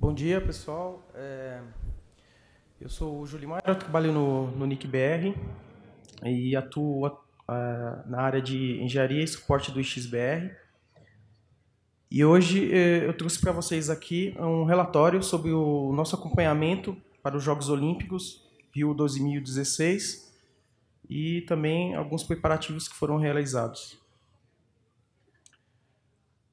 Bom dia, pessoal. É, eu sou o Julimar, eu trabalho no, no NICBR e atuo é, na área de engenharia e suporte do XBR. E hoje é, eu trouxe para vocês aqui um relatório sobre o nosso acompanhamento para os Jogos Olímpicos Rio 2016 e também alguns preparativos que foram realizados.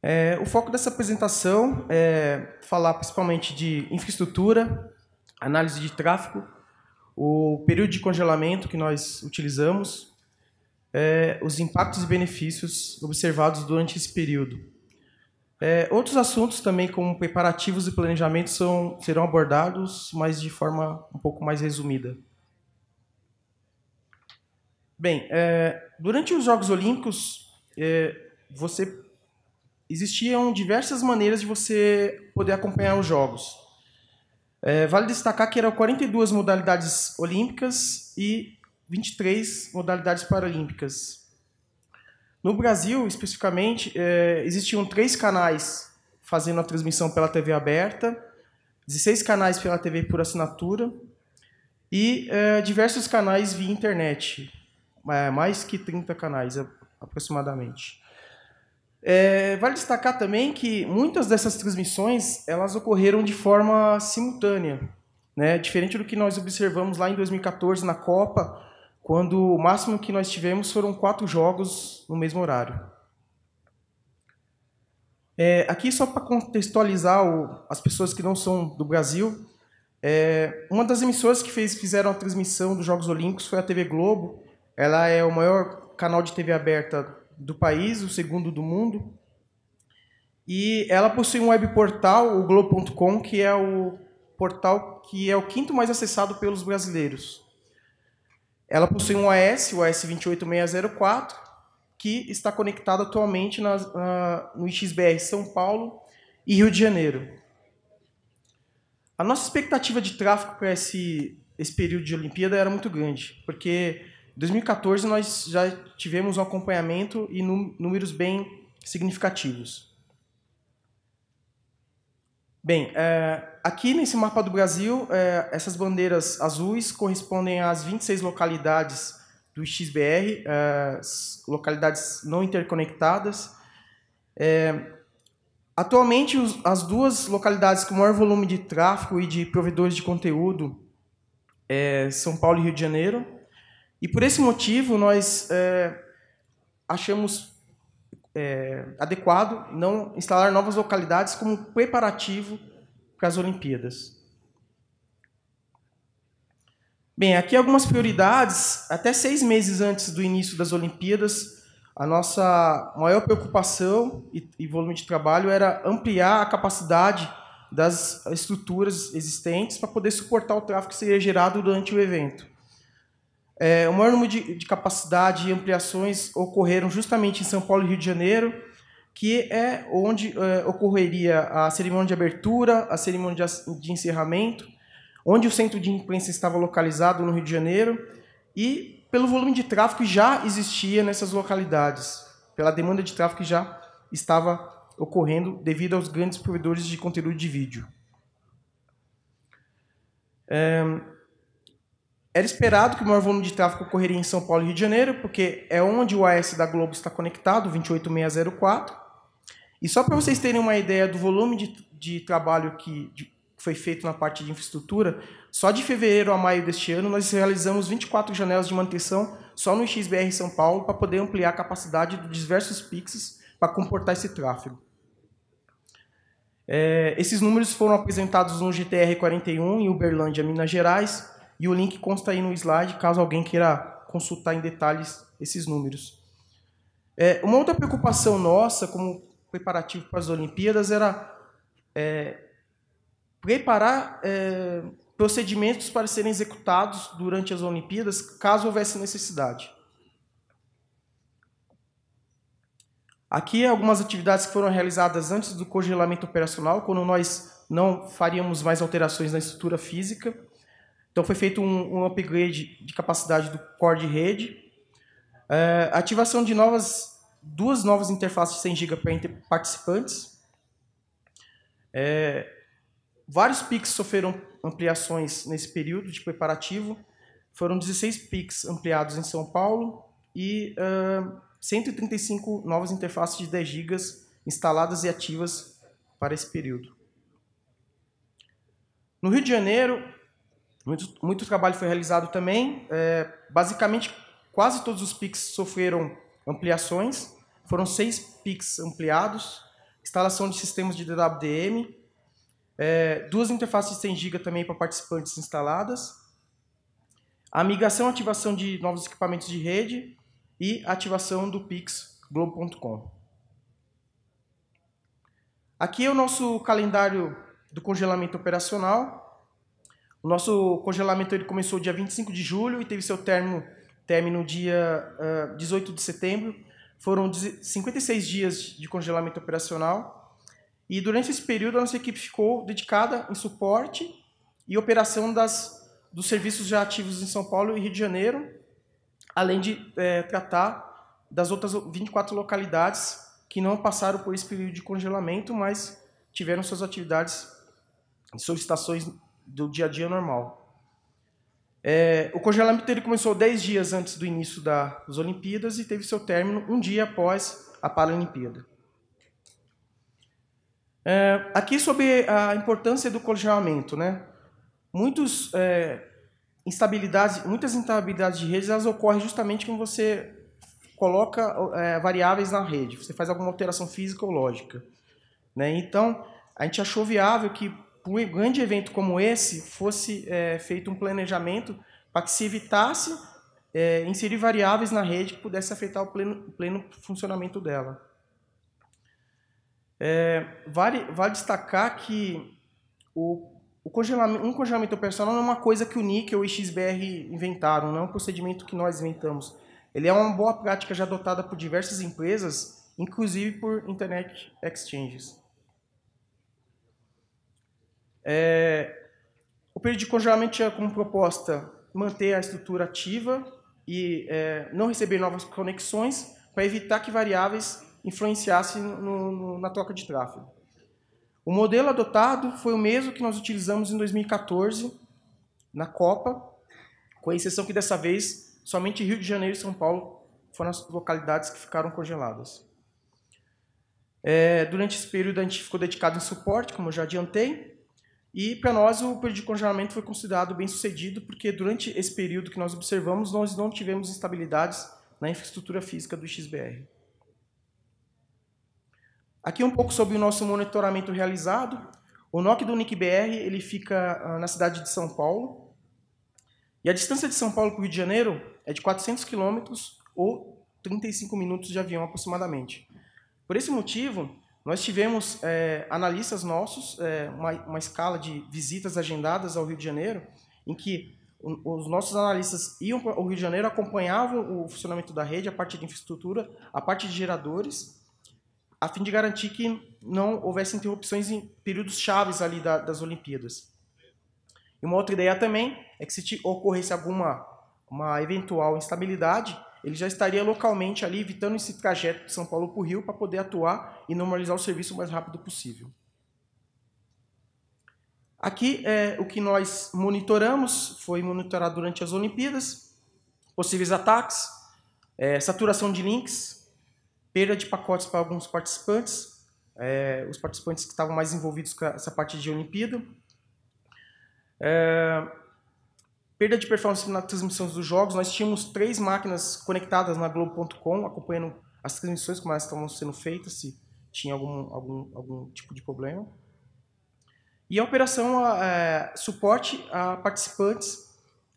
É, o foco dessa apresentação é falar principalmente de infraestrutura, análise de tráfego, o período de congelamento que nós utilizamos, é, os impactos e benefícios observados durante esse período. É, outros assuntos também, como preparativos e planejamento, são, serão abordados, mas de forma um pouco mais resumida. Bem, é, durante os Jogos Olímpicos, é, você existiam diversas maneiras de você poder acompanhar os jogos. É, vale destacar que eram 42 modalidades olímpicas e 23 modalidades paralímpicas. No Brasil, especificamente, é, existiam três canais fazendo a transmissão pela TV aberta, 16 canais pela TV por assinatura e é, diversos canais via internet, é, mais que 30 canais aproximadamente. É, vale destacar também que muitas dessas transmissões elas ocorreram de forma simultânea, né? Diferente do que nós observamos lá em 2014 na Copa, quando o máximo que nós tivemos foram quatro jogos no mesmo horário. É, aqui só para contextualizar o, as pessoas que não são do Brasil, é, uma das emissoras que fez, fizeram a transmissão dos Jogos Olímpicos foi a TV Globo. Ela é o maior canal de TV aberta do país, o segundo do mundo. E ela possui um web portal, o Globo.com, que é o portal que é o quinto mais acessado pelos brasileiros. Ela possui um AS, o OS 28604, que está conectado atualmente na, no XBR São Paulo e Rio de Janeiro. A nossa expectativa de tráfego para esse, esse período de Olimpíada era muito grande, porque 2014 nós já tivemos um acompanhamento e números bem significativos. Bem, é, aqui nesse mapa do Brasil, é, essas bandeiras azuis correspondem às 26 localidades do XBR, é, eh, localidades não interconectadas. atualmente, os, as duas localidades com maior volume de tráfego e de provedores de conteúdo são Paulo e Rio de Janeiro. E por esse motivo, nós é, achamos é, adequado não instalar novas localidades como preparativo para as Olimpíadas. Bem, aqui algumas prioridades. Até seis meses antes do início das Olimpíadas, a nossa maior preocupação e, e volume de trabalho era ampliar a capacidade das estruturas existentes para poder suportar o tráfego que seria gerado durante o evento. É, o maior número de, de capacidade e ampliações ocorreram justamente em São Paulo e Rio de Janeiro, que é onde é, ocorreria a cerimônia de abertura, a cerimônia de, de encerramento, onde o centro de imprensa estava localizado no Rio de Janeiro, e pelo volume de tráfego que já existia nessas localidades, pela demanda de tráfego que já estava ocorrendo devido aos grandes provedores de conteúdo de vídeo. É, era esperado que o maior volume de tráfego ocorreria em São Paulo e Rio de Janeiro, porque é onde o AS da Globo está conectado, 28604. E só para vocês terem uma ideia do volume de, de trabalho que de, foi feito na parte de infraestrutura, só de fevereiro a maio deste ano nós realizamos 24 janelas de manutenção só no XBR São Paulo para poder ampliar a capacidade de diversos pixels para comportar esse tráfego. É, esses números foram apresentados no GTR 41 em Uberlândia, Minas Gerais, e o link consta aí no slide, caso alguém queira consultar em detalhes esses números. É, uma outra preocupação nossa, como preparativo para as Olimpíadas, era é, preparar é, procedimentos para serem executados durante as Olimpíadas, caso houvesse necessidade. Aqui algumas atividades que foram realizadas antes do congelamento operacional, quando nós não faríamos mais alterações na estrutura física. Então foi feito um, um upgrade de capacidade do core de rede, é, ativação de novas duas novas interfaces 100 GB para participantes. É, vários PICs sofreram ampliações nesse período de preparativo. Foram 16 PICs ampliados em São Paulo e uh, é, 135 novas interfaces de 10 GB instaladas e ativas para esse período. No Rio de Janeiro, muito, muito trabalho foi realizado também. É, basicamente, quase todos os PICs sofreram ampliações. Foram seis PICs ampliados. Instalação de sistemas de DWDM. É, duas interfaces 100 GB também para participantes instaladas. A migração e ativação de novos equipamentos de rede. E ativação do Pix Globo.com. Aqui é o nosso calendário do congelamento operacional. O nosso congelamento ele começou dia 25 de julho e teve seu termo, término dia uh, ah, 18 de setembro. Foram 56 dias de congelamento operacional. E durante esse período, a nossa equipe ficou dedicada em suporte e operação das, dos serviços já ativos em São Paulo e Rio de Janeiro, além de é, tratar das outras 24 localidades que não passaram por esse período de congelamento, mas tiveram suas atividades e solicitações do dia a dia normal. É, o congelamento ele começou 10 dias antes do início das Olimpíadas e teve seu término um dia após a Paralimpíada. É, aqui sobre a importância do congelamento, né? Muitos, é, instabilidades, muitas instabilidades de redes elas ocorrem justamente quando você coloca é, variáveis na rede, você faz alguma alteração física ou lógica, né? Então a gente achou viável que um grande evento como esse, fosse é, feito um planejamento para que se evitasse é, inserir variáveis na rede que pudesse afetar o pleno, pleno funcionamento dela. É, vale, vale destacar que o, o congelamento, um congelamento operacional não é uma coisa que o NIC ou o XBR inventaram, não é um procedimento que nós inventamos. Ele é uma boa prática já adotada por diversas empresas, inclusive por Internet Exchanges. É, o período de congelamento tinha como proposta manter a estrutura ativa e é, não receber novas conexões para evitar que variáveis influenciassem no, no, na troca de tráfego. O modelo adotado foi o mesmo que nós utilizamos em 2014 na Copa, com exceção que dessa vez somente Rio de Janeiro e São Paulo foram as localidades que ficaram congeladas. É, durante esse período a gente ficou dedicado em suporte, como eu já adiantei, e para nós o período de congelamento foi considerado bem sucedido, porque durante esse período que nós observamos, nós não tivemos instabilidades na infraestrutura física do XBR. Aqui um pouco sobre o nosso monitoramento realizado. O NOC do NICBR ele fica ah, na cidade de São Paulo. E a distância de São Paulo para o Rio de Janeiro é de 400 quilômetros ou 35 minutos de avião aproximadamente. Por esse motivo, nós tivemos é, analistas nossos, é, uma, uma, escala de visitas agendadas ao Rio de Janeiro, em que os nossos analistas iam ao Rio de Janeiro, acompanhavam o funcionamento da rede, a parte de infraestrutura, a parte de geradores, a fim de garantir que não houvesse interrupções em períodos chaves ali da, das Olimpíadas. E uma outra ideia também é que se ocorresse alguma uma eventual instabilidade, ele já estaria localmente ali evitando esse trajeto de São Paulo para o Rio para poder atuar e normalizar o serviço o mais rápido possível. Aqui é o que nós monitoramos, foi monitorado durante as Olimpíadas, possíveis ataques, é, saturação de links, perda de pacotes para alguns participantes, é, os participantes que estavam mais envolvidos com essa parte de Olimpíada. É, perda de performance na transmissão dos jogos. Nós tínhamos três máquinas conectadas na Globo.com, acompanhando as transmissões, como elas estavam sendo feitas, se tinha algum, algum, algum tipo de problema. E a operação é, suporte a participantes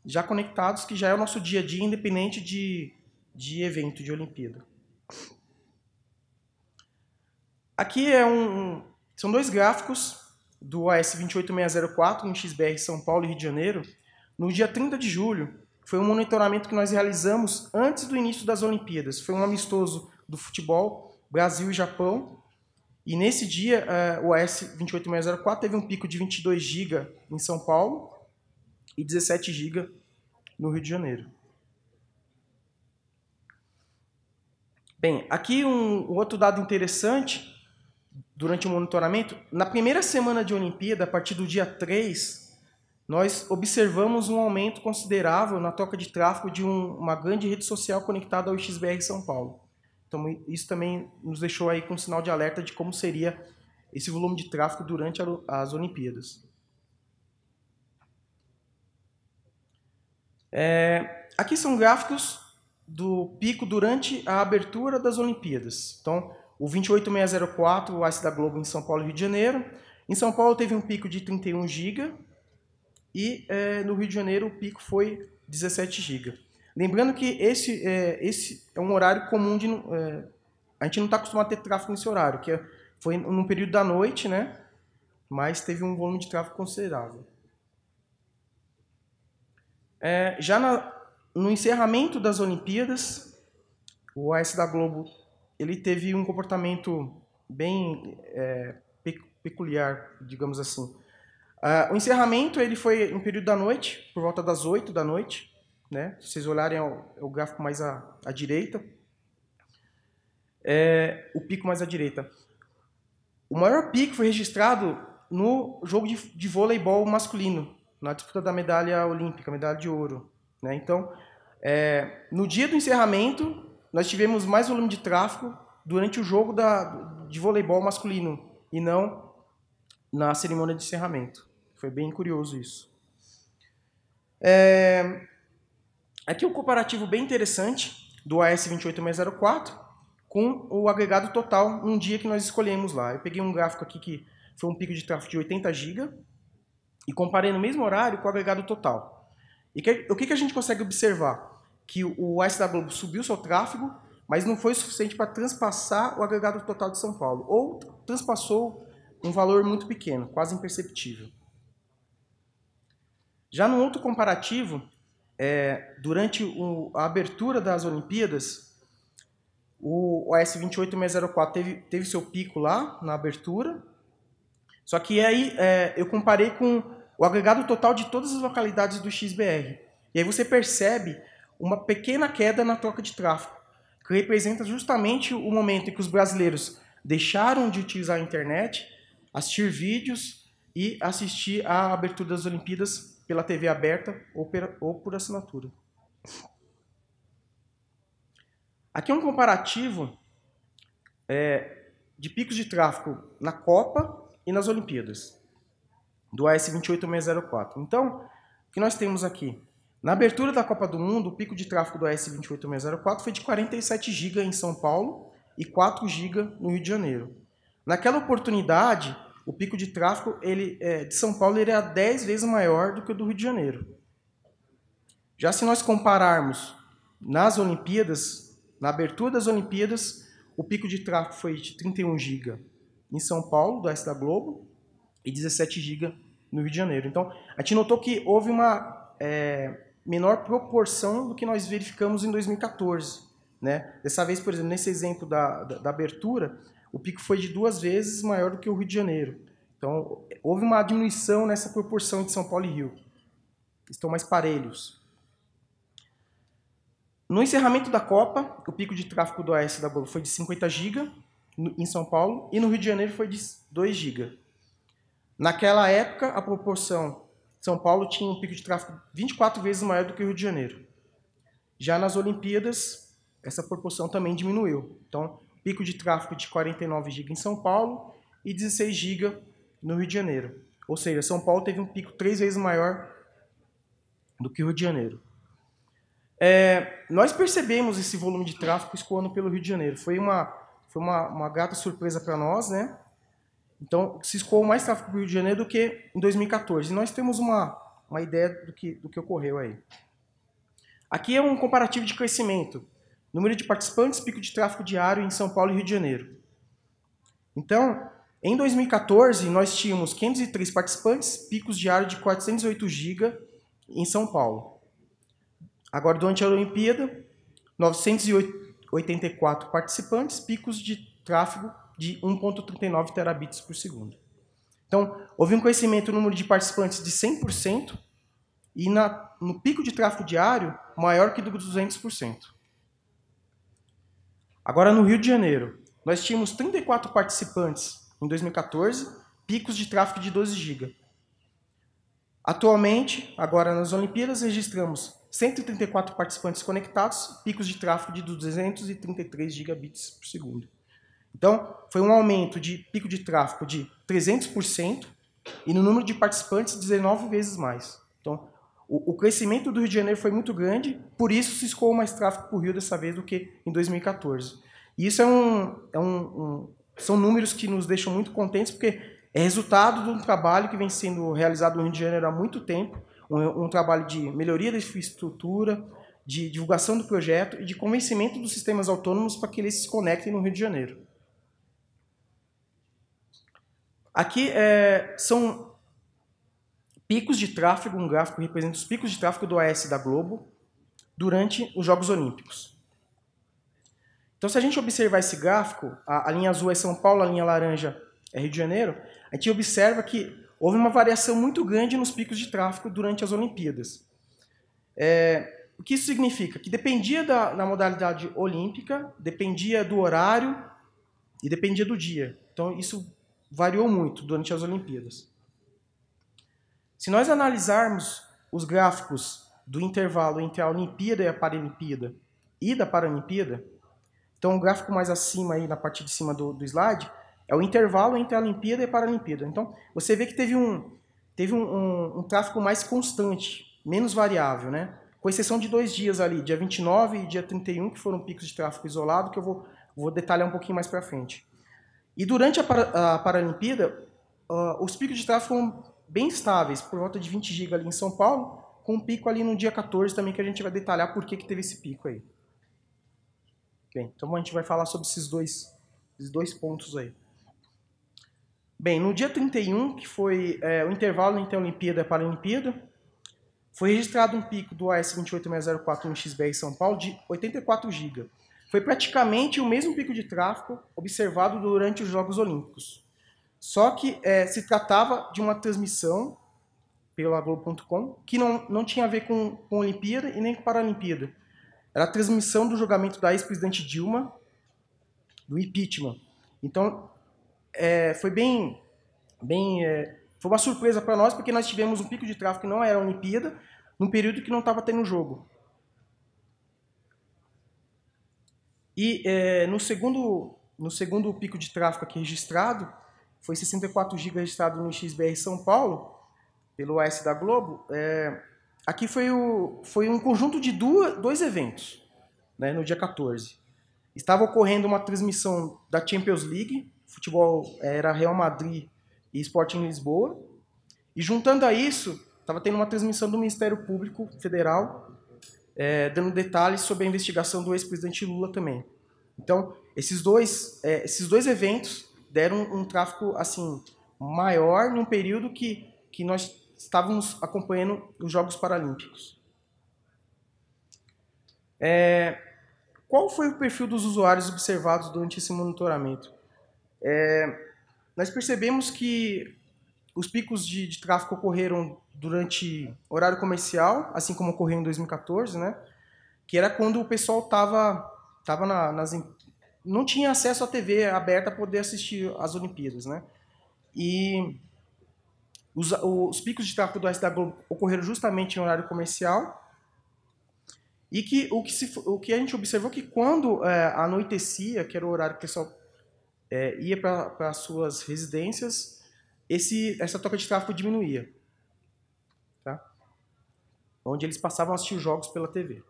já conectados, que já é o nosso dia a dia, independente de, de evento, de Olimpíada. Aqui é um, são dois gráficos do AS 28604, no XBR São Paulo e Rio de Janeiro, no dia 30 de julho, foi um monitoramento que nós realizamos antes do início das Olimpíadas. Foi um amistoso do futebol, Brasil e Japão. E nesse dia, eh, o AS 28604 teve um pico de 22 GB em São Paulo e 17 GB no Rio de Janeiro. Bem, aqui um outro dado interessante durante o monitoramento. Na primeira semana de Olimpíada, a partir do dia 3, nós observamos um aumento considerável na troca de tráfego de um, uma grande rede social conectada ao XBR São Paulo. Então, isso também nos deixou aí com um sinal de alerta de como seria esse volume de tráfego durante as Olimpíadas. É, aqui são gráficos do pico durante a abertura das Olimpíadas. Então, o 28604, o AIS da Globo em São Paulo e Rio de Janeiro. Em São Paulo teve um pico de 31 GB, e é, no Rio de Janeiro o pico foi 17 GB. Lembrando que esse é, esse é um horário comum de. É, a gente não está acostumado a ter tráfego nesse horário, que é, foi num período da noite, né? Mas teve um volume de tráfego considerável. É, já na, no encerramento das Olimpíadas, o AS da Globo ele teve um comportamento bem é, peculiar, digamos assim Uh, o encerramento ele foi em período da noite, por volta das 8 da noite. Né? Se vocês olharem é o, é o gráfico mais à, à direita, é o pico mais à direita. O maior pico foi registrado no jogo de, de voleibol masculino, na disputa da medalha olímpica, medalha de ouro. Né? Então, é, no dia do encerramento, nós tivemos mais volume de tráfego durante o jogo da, de voleibol masculino e não na cerimônia de encerramento. Foi bem curioso isso. É... Aqui um comparativo bem interessante do AS 28604 com o agregado total num dia que nós escolhemos lá. Eu peguei um gráfico aqui que foi um pico de tráfego de 80 GB e comparei no mesmo horário com o agregado total. E que, o que, que a gente consegue observar? Que o ASW subiu seu tráfego, mas não foi suficiente para transpassar o agregado total de São Paulo, ou transpassou um valor muito pequeno, quase imperceptível. Já no outro comparativo, é, durante o, a abertura das Olimpíadas, o OS 28604 teve, teve seu pico lá na abertura. Só que aí é, eu comparei com o agregado total de todas as localidades do XBR. E aí você percebe uma pequena queda na troca de tráfego, que representa justamente o momento em que os brasileiros deixaram de utilizar a internet, assistir vídeos e assistir à abertura das Olimpíadas pela TV aberta ou, ou por assinatura. Aqui é um comparativo é, de picos de tráfego na Copa e nas Olimpíadas, do AS28604. Então, o que nós temos aqui? Na abertura da Copa do Mundo, o pico de tráfego do AS28604 foi de 47 GB em São Paulo e 4 GB no Rio de Janeiro. Naquela oportunidade, o pico de tráfego ele, é, de São Paulo ele é 10 vezes maior do que o do Rio de Janeiro. Já se nós compararmos nas Olimpíadas, na abertura das Olimpíadas, o pico de tráfego foi de 31 GB em São Paulo, do S da Globo, e 17 GB no Rio de Janeiro. Então, a gente notou que houve uma é, menor proporção do que nós verificamos em 2014. Né? Dessa vez, por exemplo, nesse exemplo da, da, da abertura, o pico foi de duas vezes maior do que o Rio de Janeiro. Então, houve uma diminuição nessa proporção de São Paulo e Rio. Estão mais parelhos. No encerramento da Copa, o pico de tráfego do AS da Globo foi de 50 GB em São Paulo e no Rio de Janeiro foi de 2 GB. Naquela época, a proporção São Paulo tinha um pico de tráfego 24 vezes maior do que o Rio de Janeiro. Já nas Olimpíadas, essa proporção também diminuiu. Então, pico de tráfego de 49 GB em São Paulo e 16 GB no Rio de Janeiro. Ou seja, São Paulo teve um pico três vezes maior do que o Rio de Janeiro. É, nós percebemos esse volume de tráfego escoando pelo Rio de Janeiro. Foi uma, foi uma, uma grata surpresa para nós, né? Então, se escoou mais tráfego para o Rio de Janeiro do que em 2014. E nós temos uma, uma ideia do que, do que ocorreu aí. Aqui é um comparativo de crescimento. Número de participantes, pico de tráfego diário em São Paulo e Rio de Janeiro. Então, em 2014, nós tínhamos 503 participantes, picos diários de 408 GB em São Paulo. Agora, durante a Olimpíada, 984 participantes, picos de tráfego de 1.39 terabits por segundo. Então, houve um crescimento no número de participantes de 100% e na, no pico de tráfego diário maior que do 200%. Agora, no Rio de Janeiro, nós tínhamos 34 participantes em 2014, picos de tráfego de 12 GB. Atualmente, agora nas Olimpíadas, registramos 134 participantes conectados, picos de tráfego de 233 gigabits por segundo. Então, foi um aumento de pico de tráfego de 300% e no número de participantes 19 vezes mais. Então, o, o crescimento do Rio de Janeiro foi muito grande, por isso se escoou mais tráfego para o Rio dessa vez do que em 2014. E isso é um, é um, um são números que nos deixam muito contentes, porque é resultado de um trabalho que vem sendo realizado no Rio de Janeiro há muito tempo, um, um trabalho de melhoria da infraestrutura, de divulgação do projeto e de convencimento dos sistemas autônomos para que eles se conectem no Rio de Janeiro. Aqui é, são Picos de tráfego, um gráfico que representa os picos de tráfego do AS da Globo durante os Jogos Olímpicos. Então, se a gente observar esse gráfico, a, a linha azul é São Paulo, a linha laranja é Rio de Janeiro, a gente observa que houve uma variação muito grande nos picos de tráfego durante as Olimpíadas. É, o que isso significa? Que dependia da, da, modalidade olímpica, dependia do horário e dependia do dia. Então, isso variou muito durante as Olimpíadas. Se nós analisarmos os gráficos do intervalo entre a Olimpíada e a Paralimpíada e da Paralimpíada, então o gráfico mais acima aí na parte de cima do, do slide é o intervalo entre a Olimpíada e a Paralimpíada. Então você vê que teve um teve um, um, um tráfego mais constante, menos variável, né? Com exceção de dois dias ali, dia 29 e dia 31, que foram picos de tráfego isolado, que eu vou, vou detalhar um pouquinho mais para frente. E durante a, para, a Paralimpíada, uh, os picos de tráfego bem estáveis, por volta de 20 GB ali em São Paulo, com um pico ali no dia 14 também, que a gente vai detalhar por que, que teve esse pico aí. Bem, então a gente vai falar sobre esses dois, esses dois pontos aí. Bem, no dia 31, que foi é, o intervalo entre a Olimpíada e a Paralimpíada, foi registrado um pico do AS 28604 no XBR São Paulo de 84 GB. Foi praticamente o mesmo pico de tráfego observado durante os Jogos Olímpicos. Só que é, se tratava de uma transmissão pela Globo.com que não, não tinha a ver com, com Olimpíada e nem com Paralimpíada. Era a transmissão do julgamento da ex-presidente Dilma, do impeachment. Então, é, foi bem, bem é, foi uma surpresa para nós, porque nós tivemos um pico de tráfego que não era a Olimpíada, num período que não estava tendo jogo. E é, no, segundo, no segundo pico de tráfego aqui registrado, foi 64 GB registrado no XBR São Paulo, pelo AS da Globo. É, aqui foi, o, foi um conjunto de duas, dois eventos, né, no dia 14. Estava ocorrendo uma transmissão da Champions League, futebol é, era Real Madrid e Sporting Lisboa, e juntando a isso, estava tendo uma transmissão do Ministério Público Federal, é, dando detalhes sobre a investigação do ex-presidente Lula também. Então, esses dois, é, esses dois eventos deram um, um tráfego assim maior num período que, que nós estávamos acompanhando os Jogos Paralímpicos. É, qual foi o perfil dos usuários observados durante esse monitoramento? É, nós percebemos que os picos de, de, tráfego ocorreram durante horário comercial, assim como ocorreu em 2014, né? que era quando o pessoal estava tava, tava na, nas, não tinha acesso à TV aberta para poder assistir as Olimpíadas, né? E os, os picos de tráfego do S da Globo ocorreram justamente em horário comercial. E que o que, se, o que a gente observou é que quando é, anoitecia, que era o horário que o pessoal é, ia para as suas residências, esse, essa toca de tráfego diminuía. Tá? Onde eles passavam a assistir os jogos pela TV.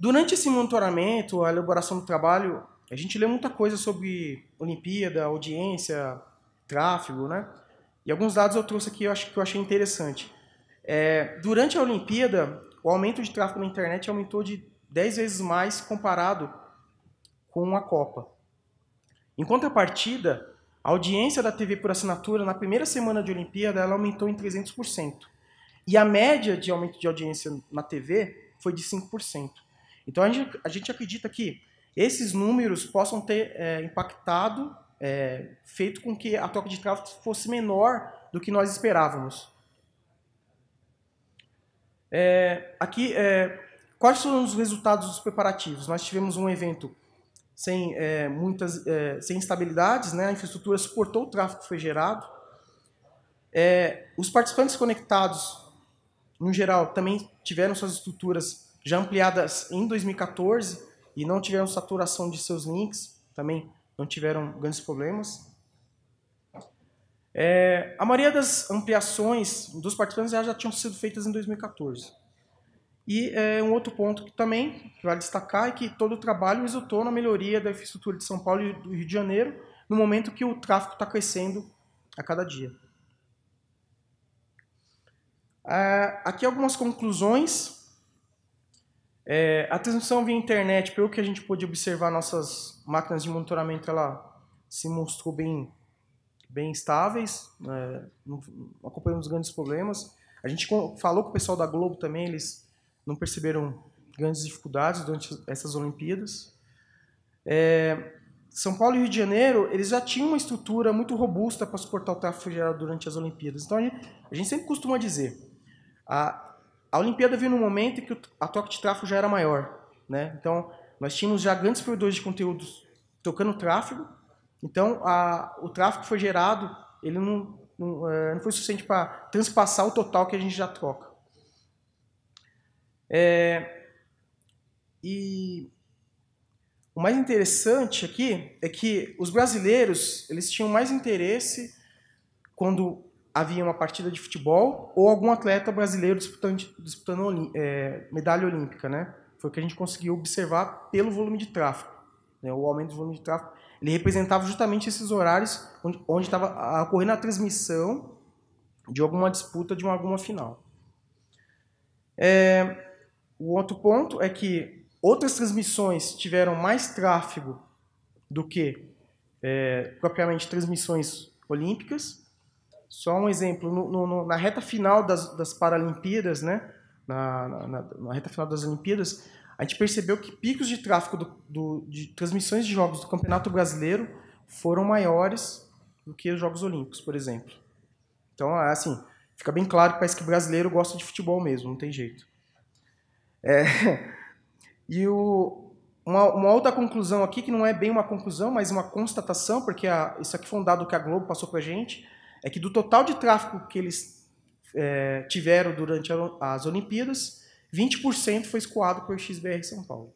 Durante esse monitoramento, a elaboração do trabalho, a gente lê muita coisa sobre Olimpíada, audiência, tráfego, né? E alguns dados eu trouxe aqui eu acho, que eu achei interessante. É, durante a Olimpíada, o aumento de tráfego na internet aumentou de 10 vezes mais comparado com a Copa. Em contrapartida, a audiência da TV por assinatura na primeira semana de Olimpíada ela aumentou em 300%. E a média de aumento de audiência na TV foi de 5%. Então a gente, a gente acredita que esses números possam ter é, impactado, é, feito com que a troca de tráfego fosse menor do que nós esperávamos. É, aqui, é, quais foram os resultados dos preparativos? Nós tivemos um evento sem é, muitas é, sem instabilidades, né? a infraestrutura suportou o tráfego que foi gerado. os participantes conectados, no geral, também tiveram suas estruturas já ampliadas em 2014 e não tiveram saturação de seus links, também não tiveram grandes problemas. É, a maioria das ampliações dos participantes já, já tinham sido feitas em 2014. E é, um outro ponto que também vale destacar é que todo o trabalho resultou na melhoria da infraestrutura de São Paulo e do Rio de Janeiro, no momento que o tráfego está crescendo a cada dia. É, aqui algumas conclusões é, a transmissão via internet, pelo que a gente pôde observar, nossas máquinas de monitoramento ela se mostrou bem, bem estáveis, é, não, não acompanhamos grandes problemas. A gente falou com o pessoal da Globo também, eles não perceberam grandes dificuldades durante essas Olimpíadas. É, São Paulo e Rio de Janeiro, eles já tinham uma estrutura muito robusta para suportar o tráfego gerado durante as Olimpíadas. Então, a gente, a gente sempre costuma dizer, a, a Olimpíada veio num momento em que a troca de tráfego já era maior, né? Então, nós tínhamos já grandes provedores de conteúdos trocando tráfego, então a, o tráfego que foi gerado, ele não, não, é, não foi suficiente para transpassar o total que a gente já troca. É, e o mais interessante aqui é que os brasileiros, eles tinham mais interesse quando havia uma partida de futebol ou algum atleta brasileiro disputando, disputando é, medalha olímpica, né? Foi o que a gente conseguiu observar pelo volume de tráfego, né? o aumento do volume de tráfego. Ele representava justamente esses horários onde estava ocorrendo a transmissão de alguma disputa de uma, alguma final. É, o outro ponto é que outras transmissões tiveram mais tráfego do que é, propriamente transmissões olímpicas, só um exemplo, no, no, na reta final das, das Paralimpíadas, né? Na, na, na, na, reta final das Olimpíadas, a gente percebeu que picos de tráfego do, do, de transmissões de jogos do Campeonato Brasileiro foram maiores do que os Jogos Olímpicos, por exemplo. Então, é assim, fica bem claro que parece que brasileiro gosta de futebol mesmo, não tem jeito. É, e o, uma, uma, outra conclusão aqui, que não é bem uma conclusão, mas uma constatação, porque a, isso aqui foi um dado que a Globo passou para a gente, é que do total de tráfego que eles é, tiveram durante as Olimpíadas, 20% foi escoado por XBR São Paulo.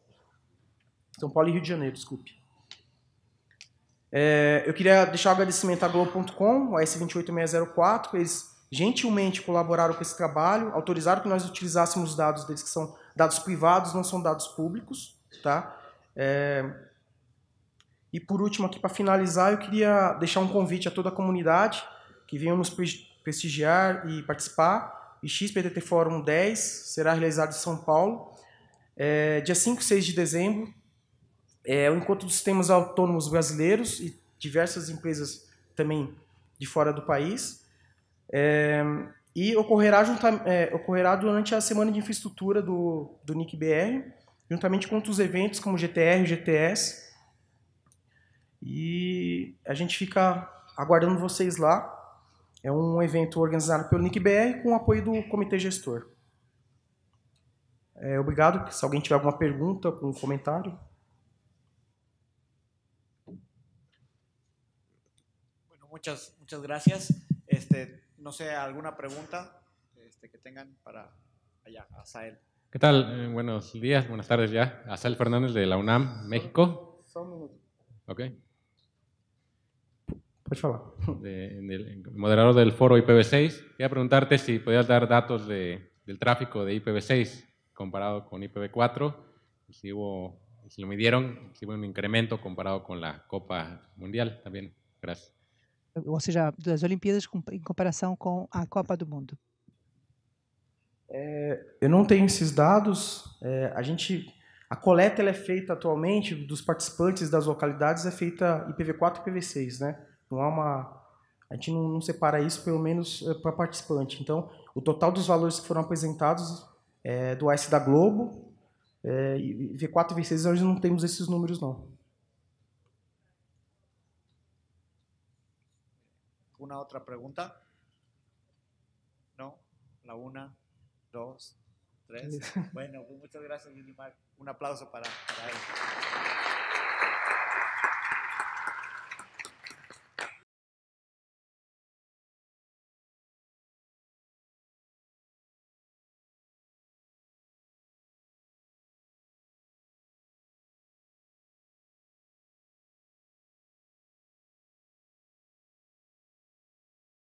São Paulo e Rio de Janeiro, desculpe. É, eu queria deixar o agradecimento à Globo.com, ao S28604, eles gentilmente colaboraram com esse trabalho, autorizaram que nós utilizássemos os dados deles, que são dados privados, não são dados públicos. Tá? É, e por último, aqui para finalizar, eu queria deixar um convite a toda a comunidade que venham nos prestigiar e participar. E XPTT Fórum 10 será realizado em São Paulo, é, dia 5 e 6 de dezembro. É o encontro dos sistemas autônomos brasileiros e diversas empresas também de fora do país. É, e ocorrerá, junta, é, ocorrerá durante a Semana de Infraestrutura do, do NIC-BR, juntamente com outros eventos como GTR, e GTS. E a gente fica aguardando vocês lá. É um evento organizado pelo NICBR com o apoio do comitê gestor. É, obrigado. Se alguém tiver alguma pergunta, algum comentário. Bueno, muchas, muchas gracias. Este, no sé, alguna pregunta este, que tengan para allá, Asael. ¿Qué tal? Eh, buenos días, buenas tardes ya. Asael Fernández de la UNAM, México. Solo, solo Okay. Pode falar. De, moderador del foro IPv6. Quería preguntarte si podías dar datos de, del tráfico de IPv6 comparado con IPv4, si hubo, si lo midieron, si hubo un incremento comparado con la Copa Mundial también. Gracias. Ou seja, das Olimpíadas em comparação com a Copa do Mundo. É, eu não tenho esses dados. É, a gente, a coleta ela é feita atualmente dos participantes das localidades é feita IPv4 e IPv6, né? Não há uma. A gente não, não separa isso, pelo menos eh, para participante. Então, o total dos valores que foram apresentados é, do AS da Globo, é, eh, V4 e V6, hoje não temos esses números, não. Uma outra pergunta? Não? uma dois três muito bueno, muchas Um aplauso para, para